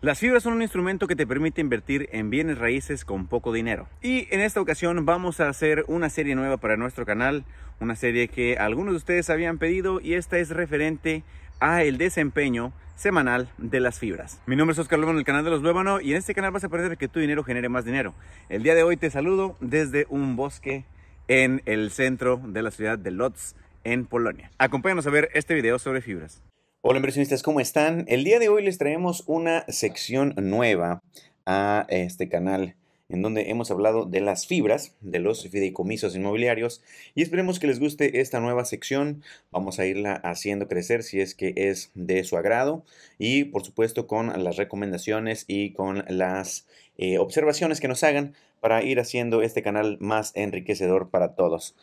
Las fibras son un instrumento que te permite invertir en bienes raíces con poco dinero. Y en esta ocasión vamos a hacer una serie nueva para nuestro canal, una serie que algunos de ustedes habían pedido y esta es referente a el desempeño semanal de las fibras. Mi nombre es Oscar en el canal de los Luebano y en este canal vas a aprender que tu dinero genere más dinero. El día de hoy te saludo desde un bosque en el centro de la ciudad de Lodz, en Polonia. Acompáñanos a ver este video sobre fibras. Hola inversionistas, ¿cómo están? El día de hoy les traemos una sección nueva a este canal en donde hemos hablado de las fibras, de los fideicomisos inmobiliarios y esperemos que les guste esta nueva sección. Vamos a irla haciendo crecer si es que es de su agrado y por supuesto con las recomendaciones y con las eh, observaciones que nos hagan para ir haciendo este canal más enriquecedor para todos.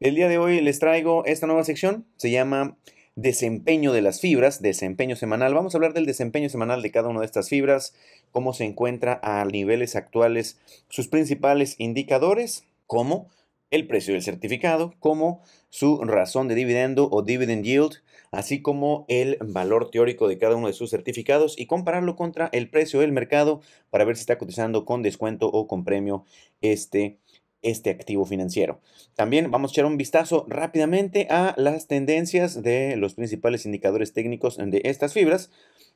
El día de hoy les traigo esta nueva sección, se llama desempeño de las fibras, desempeño semanal. Vamos a hablar del desempeño semanal de cada una de estas fibras, cómo se encuentra a niveles actuales, sus principales indicadores, como el precio del certificado, como su razón de dividendo o dividend yield, así como el valor teórico de cada uno de sus certificados y compararlo contra el precio del mercado para ver si está cotizando con descuento o con premio este este activo financiero. También vamos a echar un vistazo rápidamente a las tendencias de los principales indicadores técnicos de estas fibras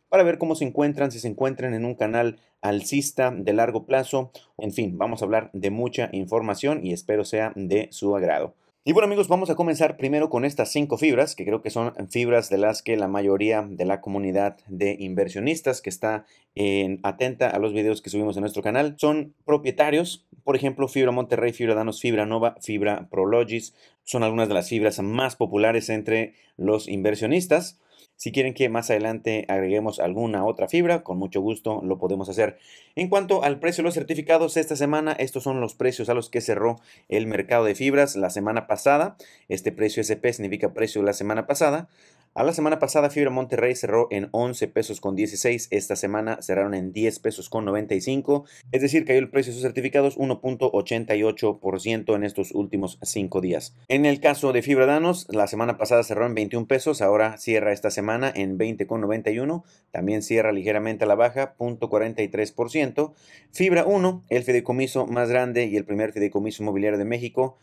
para ver cómo se encuentran, si se encuentran en un canal alcista de largo plazo. En fin, vamos a hablar de mucha información y espero sea de su agrado. Y bueno amigos, vamos a comenzar primero con estas cinco fibras, que creo que son fibras de las que la mayoría de la comunidad de inversionistas que está en, atenta a los videos que subimos en nuestro canal son propietarios, por ejemplo, Fibra Monterrey, Fibra Danos, Fibra Nova, Fibra Prologis, son algunas de las fibras más populares entre los inversionistas. Si quieren que más adelante agreguemos alguna otra fibra, con mucho gusto lo podemos hacer. En cuanto al precio de los certificados, esta semana estos son los precios a los que cerró el mercado de fibras la semana pasada. Este precio SP significa precio de la semana pasada. A la semana pasada, Fibra Monterrey cerró en 11 pesos con 16. Esta semana cerraron en 10 pesos con 95. Es decir, cayó el precio de sus certificados 1.88% en estos últimos 5 días. En el caso de Fibra Danos, la semana pasada cerró en 21 pesos. Ahora cierra esta semana en 20 con 91. También cierra ligeramente a la baja, 0.43%. Fibra 1, el fideicomiso más grande y el primer fideicomiso inmobiliario de México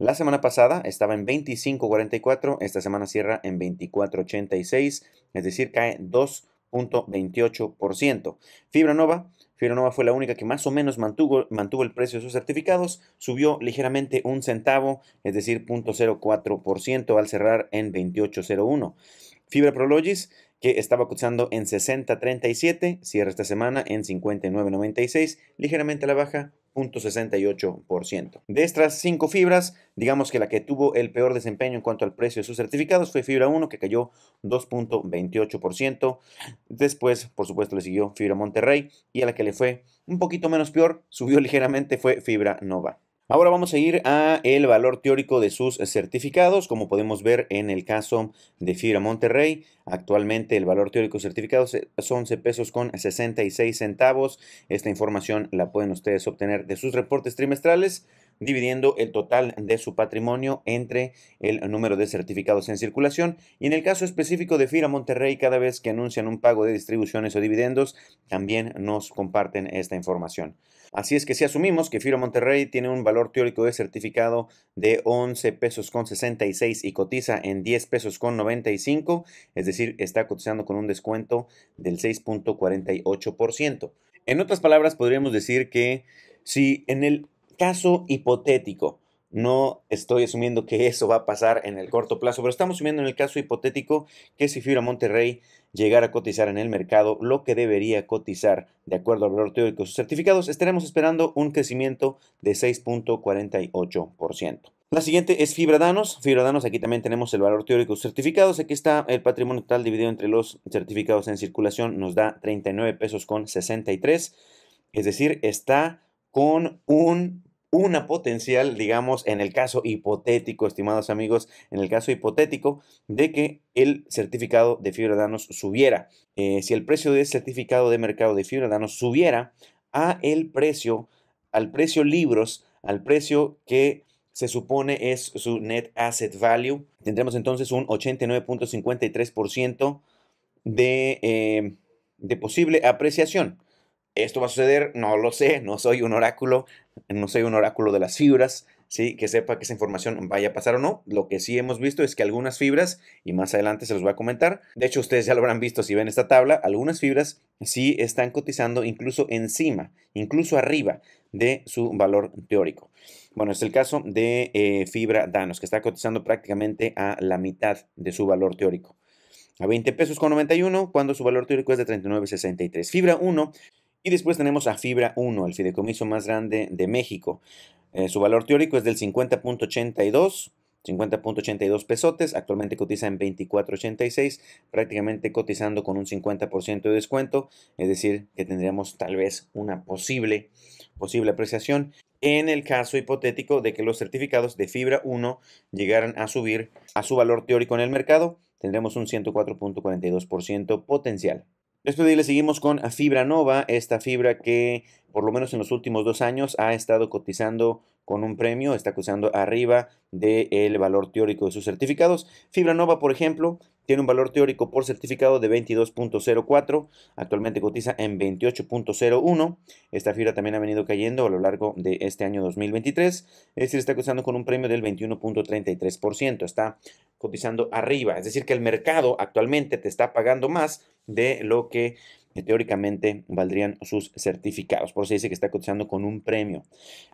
la semana pasada estaba en 25.44, esta semana cierra en 24.86, es decir, cae 2.28%. Fibra Nova, Fibra Nova fue la única que más o menos mantuvo, mantuvo el precio de sus certificados, subió ligeramente un centavo, es decir, 0.04% al cerrar en 28.01. Fibra Prologis que estaba cotizando en 60.37, cierra esta semana en 59.96, ligeramente la baja de estas cinco fibras, digamos que la que tuvo el peor desempeño en cuanto al precio de sus certificados fue fibra 1, que cayó 2.28%. Después, por supuesto, le siguió fibra Monterrey y a la que le fue un poquito menos peor, subió ligeramente, fue fibra Nova. Ahora vamos a ir a el valor teórico de sus certificados. Como podemos ver en el caso de Fibra Monterrey, actualmente el valor teórico de certificados es eh, 11 pesos con 66 centavos. Esta información la pueden ustedes obtener de sus reportes trimestrales dividiendo el total de su patrimonio entre el número de certificados en circulación. Y en el caso específico de FIRA Monterrey, cada vez que anuncian un pago de distribuciones o dividendos, también nos comparten esta información. Así es que si asumimos que FIRA Monterrey tiene un valor teórico de certificado de 11 pesos con 66 y cotiza en 10 pesos con 95, es decir, está cotizando con un descuento del 6.48%. En otras palabras, podríamos decir que si en el caso hipotético, no estoy asumiendo que eso va a pasar en el corto plazo, pero estamos asumiendo en el caso hipotético que si Fibra Monterrey llegara a cotizar en el mercado lo que debería cotizar de acuerdo al valor teórico de sus certificados, estaremos esperando un crecimiento de 6.48%. La siguiente es Fibra Danos. Fibra Danos, aquí también tenemos el valor teórico de sus certificados. Aquí está el patrimonio total dividido entre los certificados en circulación, nos da 39 pesos con 63, es decir, está con un una potencial, digamos, en el caso hipotético, estimados amigos, en el caso hipotético de que el certificado de fibra de Danos subiera. Eh, si el precio del certificado de mercado de fibra Danos subiera a el precio, al precio libros, al precio que se supone es su net asset value, tendremos entonces un 89.53% de, eh, de posible apreciación. ¿Esto va a suceder? No lo sé, no soy un oráculo, no soy un oráculo de las fibras, ¿sí? que sepa que esa información vaya a pasar o no. Lo que sí hemos visto es que algunas fibras, y más adelante se los voy a comentar, de hecho ustedes ya lo habrán visto si ven esta tabla, algunas fibras sí están cotizando incluso encima, incluso arriba de su valor teórico. Bueno, es el caso de eh, fibra Danos, que está cotizando prácticamente a la mitad de su valor teórico. A 20 pesos con 91, cuando su valor teórico es de 39.63. Fibra 1 y después tenemos a Fibra 1, el fideicomiso más grande de México. Eh, su valor teórico es del 50.82. 50.82 pesotes, actualmente cotiza en 24.86, prácticamente cotizando con un 50% de descuento, es decir, que tendríamos tal vez una posible, posible apreciación en el caso hipotético de que los certificados de fibra 1 llegaran a subir a su valor teórico en el mercado, tendremos un 104.42% potencial. Después de le seguimos con Fibra Nova, esta fibra que por lo menos en los últimos dos años ha estado cotizando con un premio, está cotizando arriba del valor teórico de sus certificados. Fibra Nova, por ejemplo, tiene un valor teórico por certificado de 22.04, actualmente cotiza en 28.01. Esta fibra también ha venido cayendo a lo largo de este año 2023, es decir, está cotizando con un premio del 21.33%, está cotizando arriba, es decir, que el mercado actualmente te está pagando más de lo que eh, teóricamente valdrían sus certificados. Por eso dice que está cotizando con un premio.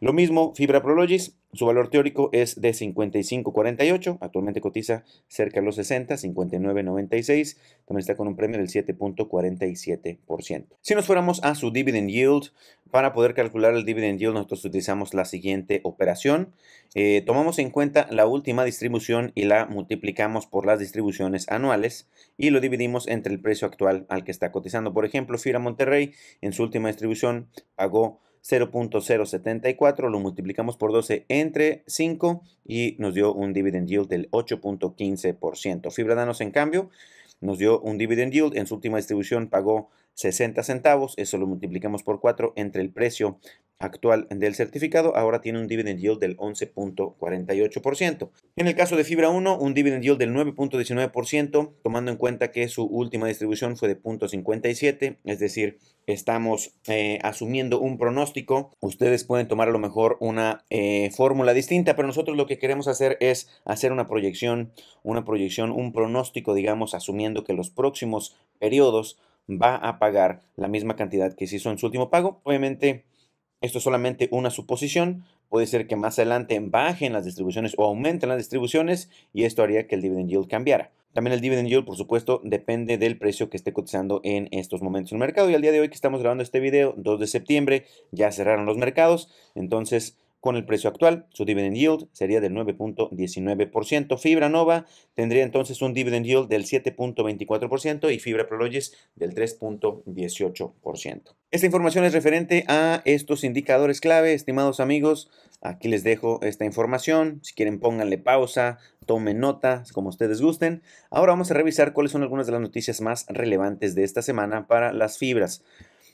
Lo mismo, Fibra Prologis, su valor teórico es de 55.48, actualmente cotiza cerca de los 60, 59.96, también está con un premio del 7.47%. Si nos fuéramos a su dividend yield, para poder calcular el dividend yield nosotros utilizamos la siguiente operación. Eh, tomamos en cuenta la última distribución y la multiplicamos por las distribuciones anuales y lo dividimos entre el precio actual al que está cotizando. Por ejemplo, Fira Monterrey en su última distribución pagó 0.074, lo multiplicamos por 12 entre 5 y nos dio un dividend yield del 8.15%. Fibra Danos, en cambio, nos dio un dividend yield, en su última distribución pagó 60 centavos, eso lo multiplicamos por 4 entre el precio actual del certificado ahora tiene un dividend yield del 11.48%. En el caso de Fibra 1, un dividend yield del 9.19%, tomando en cuenta que su última distribución fue de 0.57, es decir, estamos eh, asumiendo un pronóstico. Ustedes pueden tomar a lo mejor una eh, fórmula distinta, pero nosotros lo que queremos hacer es hacer una proyección, una proyección, un pronóstico, digamos, asumiendo que los próximos periodos va a pagar la misma cantidad que se hizo en su último pago. Obviamente, esto es solamente una suposición. Puede ser que más adelante bajen las distribuciones o aumenten las distribuciones y esto haría que el dividend yield cambiara. También el dividend yield, por supuesto, depende del precio que esté cotizando en estos momentos en el mercado. Y al día de hoy que estamos grabando este video, 2 de septiembre, ya cerraron los mercados. Entonces, con el precio actual. Su dividend yield sería del 9.19%. Fibra Nova tendría entonces un dividend yield del 7.24% y Fibra Prologis del 3.18%. Esta información es referente a estos indicadores clave, estimados amigos. Aquí les dejo esta información. Si quieren, pónganle pausa, tomen nota, como ustedes gusten. Ahora vamos a revisar cuáles son algunas de las noticias más relevantes de esta semana para las fibras.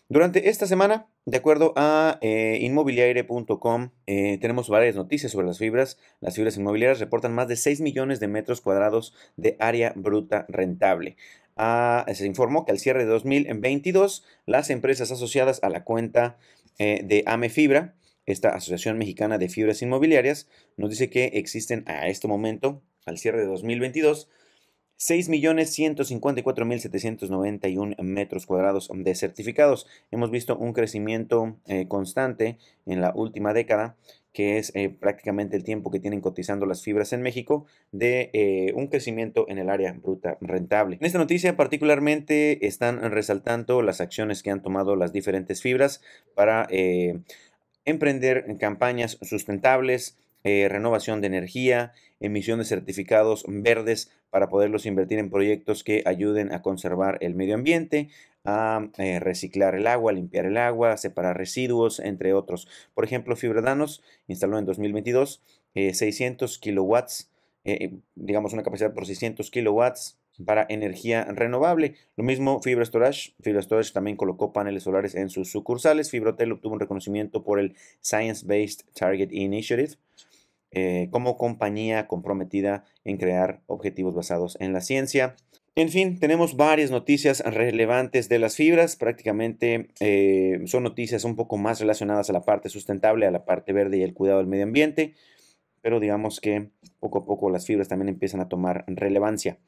Durante esta semana de acuerdo a eh, inmobiliaire.com, eh, tenemos varias noticias sobre las fibras. Las fibras inmobiliarias reportan más de 6 millones de metros cuadrados de área bruta rentable. Ah, se informó que al cierre de 2022, las empresas asociadas a la cuenta eh, de de AMEFibra, esta Asociación Mexicana de Fibras Inmobiliarias, nos dice que existen a este momento, al cierre de 2022, 6.154.791 metros cuadrados de certificados. Hemos visto un crecimiento eh, constante en la última década, que es eh, prácticamente el tiempo que tienen cotizando las fibras en México, de eh, un crecimiento en el área bruta rentable. En esta noticia particularmente están resaltando las acciones que han tomado las diferentes fibras para emprender campañas sustentables, renovación de energía, emisión de certificados verdes para poderlos invertir en proyectos que ayuden a conservar el medio ambiente, a eh, reciclar el agua, limpiar el agua, separar residuos, entre otros. Por ejemplo, Fibradanos instaló en 2022 600 eh, kilowatts, eh, digamos una capacidad por 600 kilowatts para energía renovable. Lo mismo Fibra Storage. Fibra Storage también colocó paneles solares en sus sucursales. Fibrotel obtuvo un reconocimiento por el Science Based Target Initiative. Eh, como compañía comprometida en crear objetivos basados en la ciencia. En fin, tenemos varias noticias relevantes de las fibras, prácticamente eh, son noticias un poco más relacionadas a la parte sustentable, a la parte verde y el cuidado del medio ambiente, pero digamos que poco a poco las fibras también empiezan a tomar relevancia.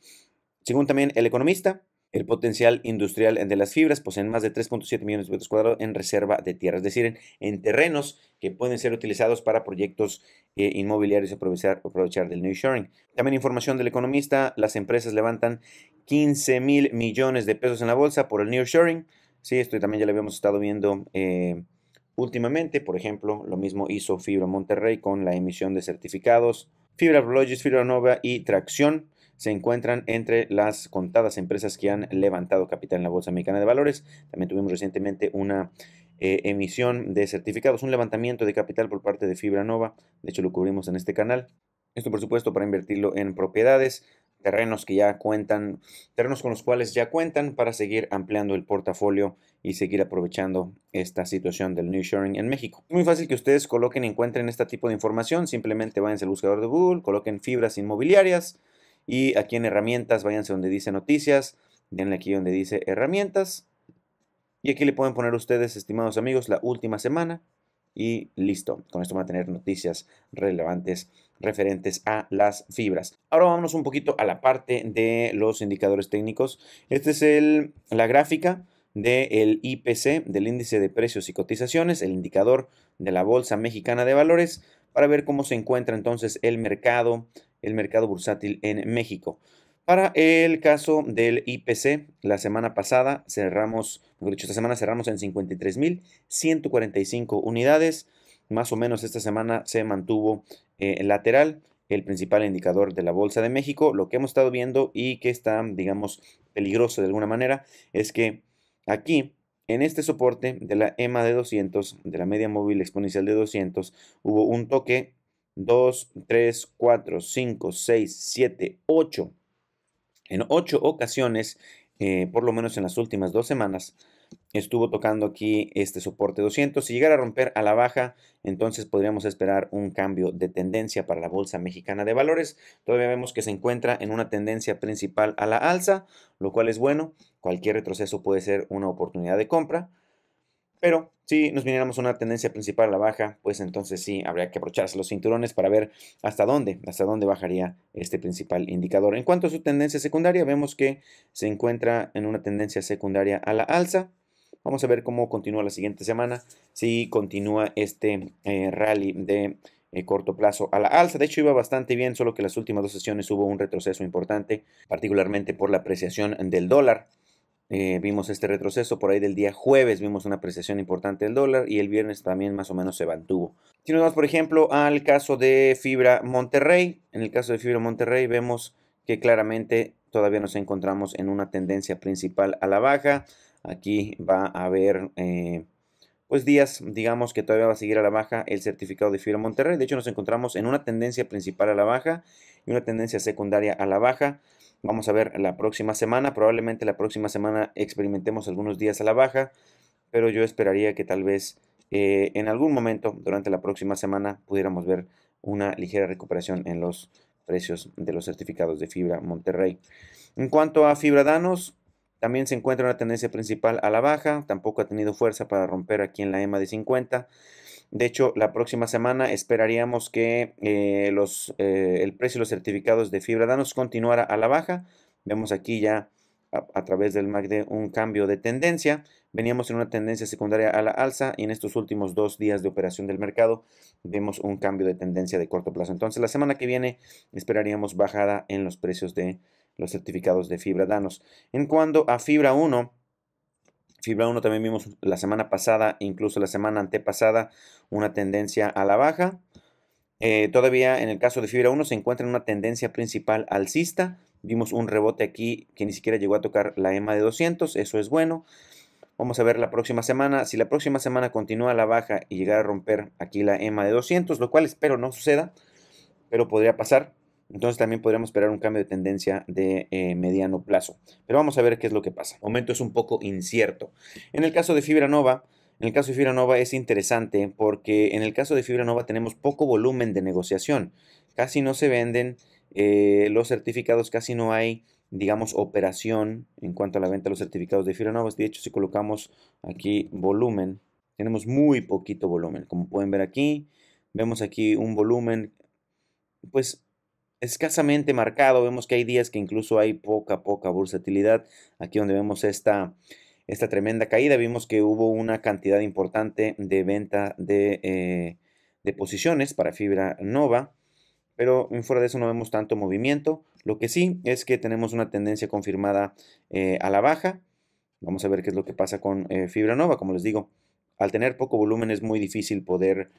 Según también el economista, el potencial industrial de las fibras poseen pues, más de 3.7 millones de metros cuadrados en reserva de tierra, es decir, en, terrenos que pueden ser utilizados para proyectos eh, inmobiliarios y aprovechar, del new sharing. También información del economista, las empresas levantan 15 mil millones de pesos en la bolsa por el new sharing. Sí, esto también ya lo habíamos estado viendo eh, últimamente. Por ejemplo, lo mismo hizo Fibra Monterrey con la emisión de certificados. Fibra Prologis, Fibra Nova y Tracción se encuentran entre las contadas empresas que han levantado capital en la Bolsa Mexicana de Valores. También tuvimos recientemente una eh, emisión de certificados, un levantamiento de capital por parte de Fibra Nova. De hecho, lo cubrimos en este canal. Esto, por supuesto, para invertirlo en propiedades terrenos que ya cuentan, terrenos con los cuales ya cuentan para seguir ampliando el portafolio y seguir aprovechando esta situación del new sharing en México. muy fácil que ustedes coloquen y encuentren este tipo de información, simplemente váyanse al buscador de Google, coloquen fibras inmobiliarias, y aquí en herramientas, váyanse donde dice noticias, denle aquí donde dice herramientas. Y aquí le pueden poner ustedes, estimados amigos, la última semana y listo. Con esto van a tener noticias relevantes referentes a las fibras. Ahora vámonos un poquito a la parte de los indicadores técnicos. Esta es el, la gráfica del IPC, del índice de precios y cotizaciones, el indicador de la Bolsa Mexicana de Valores, para ver cómo se encuentra entonces el mercado, el mercado bursátil en México. Para el caso del IPC, la semana pasada cerramos, mejor dicho, esta semana cerramos en 53.145 unidades. Más o menos esta semana se mantuvo eh, lateral el principal indicador de la Bolsa de México. Lo que hemos estado viendo y que está, digamos, peligroso de alguna manera es que Aquí, en este soporte de la EMA de 200, de la media móvil exponencial de 200, hubo un toque 2, 3, 4, 5, 6, 7, 8. En 8 ocasiones, eh, por lo menos en las últimas dos semanas, estuvo tocando aquí este soporte 200. Si llegara a romper a la baja, entonces podríamos esperar un cambio de tendencia para la Bolsa Mexicana de Valores. Todavía vemos que se encuentra en una tendencia principal a la alza, lo cual es bueno. Cualquier retroceso puede ser una oportunidad de compra. Pero si nos viniéramos a una tendencia principal a la baja, pues entonces sí, habría que abrocharse los cinturones para ver hasta dónde, hasta dónde bajaría este principal indicador. En cuanto a su tendencia secundaria, vemos que se encuentra en una tendencia secundaria a la alza. Vamos a ver cómo continúa la siguiente semana, si continúa este eh, rally de eh, corto plazo a la alza. De hecho, iba bastante bien, solo que las últimas dos sesiones hubo un retroceso importante, particularmente por la apreciación del dólar. Eh, vimos este retroceso por ahí del día jueves, vimos una apreciación importante del dólar y el viernes también más o menos se mantuvo. Si nos vamos, por ejemplo, al caso de Fibra Monterrey, en el caso de Fibra Monterrey vemos que claramente todavía nos encontramos en una tendencia principal a la baja. Aquí va a haber eh, pues días, digamos que todavía va a seguir a la baja el certificado de fibra Monterrey. De hecho, nos encontramos en una tendencia principal a la baja y una tendencia secundaria a la baja. Vamos a ver la próxima semana. Probablemente la próxima semana experimentemos algunos días a la baja, pero yo esperaría que tal vez eh, en algún momento durante la próxima semana pudiéramos ver una ligera recuperación en los precios de los certificados de fibra Monterrey. En cuanto a fibra Danos, también se encuentra una tendencia principal a la baja, tampoco ha tenido fuerza para romper aquí en la EMA de 50. De hecho, la próxima semana esperaríamos que eh, los, eh, el precio de los certificados de fibra danos continuara a la baja. Vemos aquí ya a, a través del MACD un cambio de tendencia. Veníamos en una tendencia secundaria a la alza y en estos últimos dos días de operación del mercado vemos un cambio de tendencia de corto plazo. Entonces, la semana que viene esperaríamos bajada en los precios de los certificados de fibra danos. En cuanto a fibra 1, fibra 1 también vimos la semana pasada, incluso la semana antepasada, una tendencia a la baja. Eh, todavía en el caso de fibra 1 se encuentra en una tendencia principal alcista. Vimos un rebote aquí que ni siquiera llegó a tocar la EMA de 200, eso es bueno. Vamos a ver la próxima semana. Si la próxima semana continúa la baja y llegara a romper aquí la EMA de 200, lo cual espero no suceda, pero podría pasar. Entonces también podríamos esperar un cambio de tendencia de eh, mediano plazo. Pero vamos a ver qué es lo que pasa. El momento es un poco incierto. En el caso de Fibra Nova, en el caso de Fibra Nova es interesante porque en el caso de Fibra Nova tenemos poco volumen de negociación. Casi no se venden eh, los certificados, casi no hay, digamos, operación en cuanto a la venta de los certificados de Fibra Nova. De hecho, si colocamos aquí volumen, tenemos muy poquito volumen. Como pueden ver aquí, vemos aquí un volumen, pues escasamente marcado. Vemos que hay días que incluso hay poca, poca bursatilidad. Aquí donde vemos esta, esta tremenda caída, vimos que hubo una cantidad importante de venta de, eh, posiciones para Fibra Nova. Pero fuera de eso no vemos tanto movimiento. Lo que sí es que tenemos una tendencia confirmada eh, a la baja. Vamos a ver qué es lo que pasa con eh, Fibra Nova. Como les digo, al tener poco volumen es muy difícil poder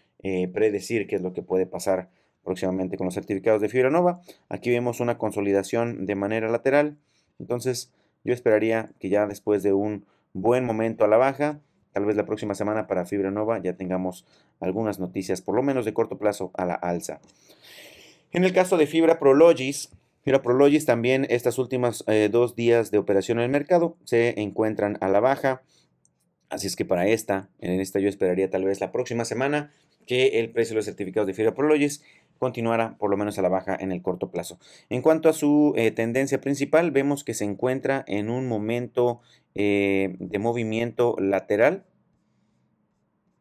predecir qué es lo que puede pasar próximamente con los certificados de fibra nova. Aquí vemos una consolidación de manera lateral. Entonces yo esperaría que ya después de un buen momento a la baja, tal vez la próxima semana para fibra nova ya tengamos algunas noticias, por lo menos de corto plazo, a la alza. En el caso de fibra Prologis, Fibra Prologis también estas últimas eh, dos días de operación en el mercado se encuentran a la baja. Así es que para esta, en esta yo esperaría tal vez la próxima semana que el precio de los certificados de fibra Prologis continuará por lo menos a la baja en el corto plazo. En cuanto a su eh, tendencia principal, vemos que se encuentra en un momento eh, de movimiento lateral.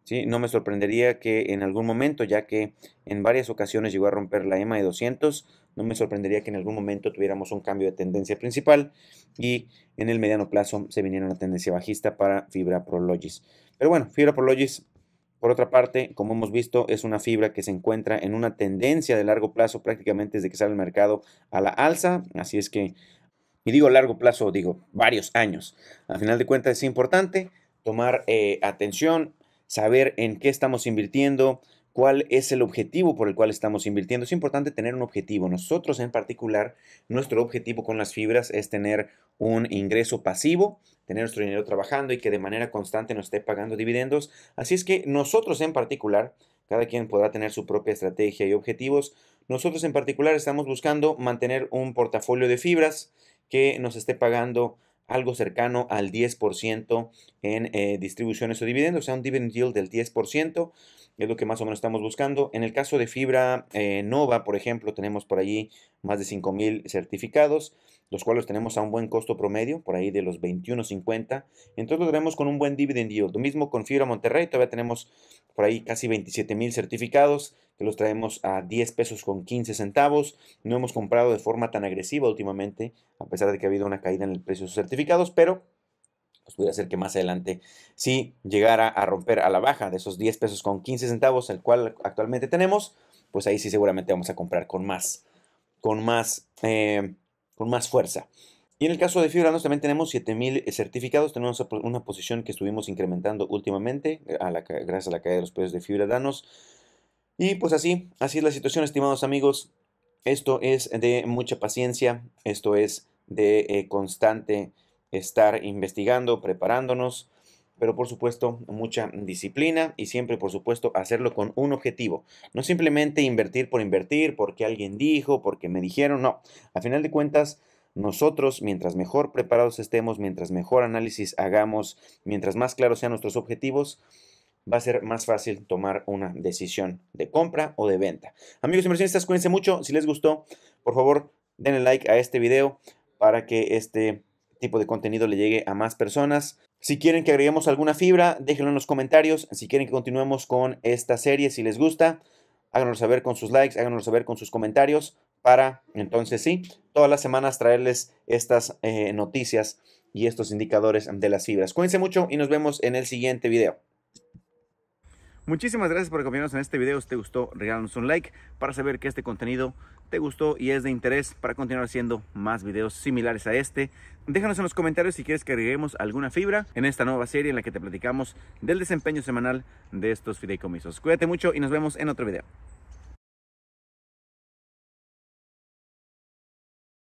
¿Sí? No me sorprendería que en algún momento, ya que en varias ocasiones llegó a romper la EMA de 200, no me sorprendería que en algún momento tuviéramos un cambio de tendencia principal y en el mediano plazo se viniera una tendencia bajista para Fibra Prologis. Pero bueno, Fibra Prologis por otra parte, como hemos visto, es una fibra que se encuentra en una tendencia de largo plazo prácticamente desde que sale al mercado a la alza, así es que, y digo largo plazo, digo varios años. Al final de cuentas es importante tomar eh, atención, saber en qué estamos invirtiendo, cuál es el objetivo por el cual estamos invirtiendo. Es importante tener un objetivo. Nosotros en particular, nuestro objetivo con las fibras es tener un ingreso pasivo, tener nuestro dinero trabajando y que de manera constante nos esté pagando dividendos. Así es que nosotros en particular, cada quien podrá tener su propia estrategia y objetivos. Nosotros en particular estamos buscando mantener un portafolio de fibras que nos esté pagando algo cercano al 10% en eh, distribuciones o dividendos, o sea, un dividend yield del 10% es lo que más o menos estamos buscando. En el caso de fibra eh, Nova, por ejemplo, tenemos por allí más de 5.000 certificados, los cuales tenemos a un buen costo promedio, por ahí de los 21.50. Entonces lo tenemos con un buen dividend yield. Lo mismo con fibra Monterrey, todavía tenemos por ahí casi 27.000 certificados, que los traemos a 10 pesos con 15 centavos. No hemos comprado de forma tan agresiva últimamente, a pesar de que ha habido una caída en el precio de sus certificados, pero pues pudiera ser que más adelante si llegara a romper a la baja de esos 10 pesos con 15 centavos, el cual actualmente tenemos, pues ahí sí seguramente vamos a comprar con más, con más, eh, con más fuerza. Y en el caso de Danos también tenemos 7000 certificados, tenemos una posición que estuvimos incrementando últimamente eh, a la, gracias a la caída de los precios de Danos. Y pues así, así es la situación, estimados amigos. Esto es de mucha paciencia, esto es de eh, constante estar investigando, preparándonos, pero por supuesto mucha disciplina y siempre por supuesto hacerlo con un objetivo. No simplemente invertir por invertir, porque alguien dijo, porque me dijeron, no. A final de cuentas, nosotros, mientras mejor preparados estemos, mientras mejor análisis hagamos, mientras más claros sean nuestros objetivos, va a ser más fácil tomar una decisión de compra o de venta. Amigos inversionistas, cuídense mucho. Si les gustó, por favor, denle like a este video para que este tipo de contenido le llegue a más personas. Si quieren que agreguemos alguna fibra, déjenlo en los comentarios. Si quieren que continuemos con esta serie, si les gusta, háganos saber con sus likes, háganos saber con sus comentarios para entonces sí, todas las semanas traerles estas eh, noticias y estos indicadores de las fibras. Cuídense mucho y nos vemos en el siguiente video. Muchísimas gracias por acompañarnos en este video. Si te gustó, regálanos un like para saber que este contenido te gustó y es de interés para continuar haciendo más videos similares a este. Déjanos en los comentarios si quieres que agreguemos alguna fibra en esta nueva serie en la que te platicamos del desempeño semanal de estos fideicomisos. Cuídate mucho y nos vemos en otro video.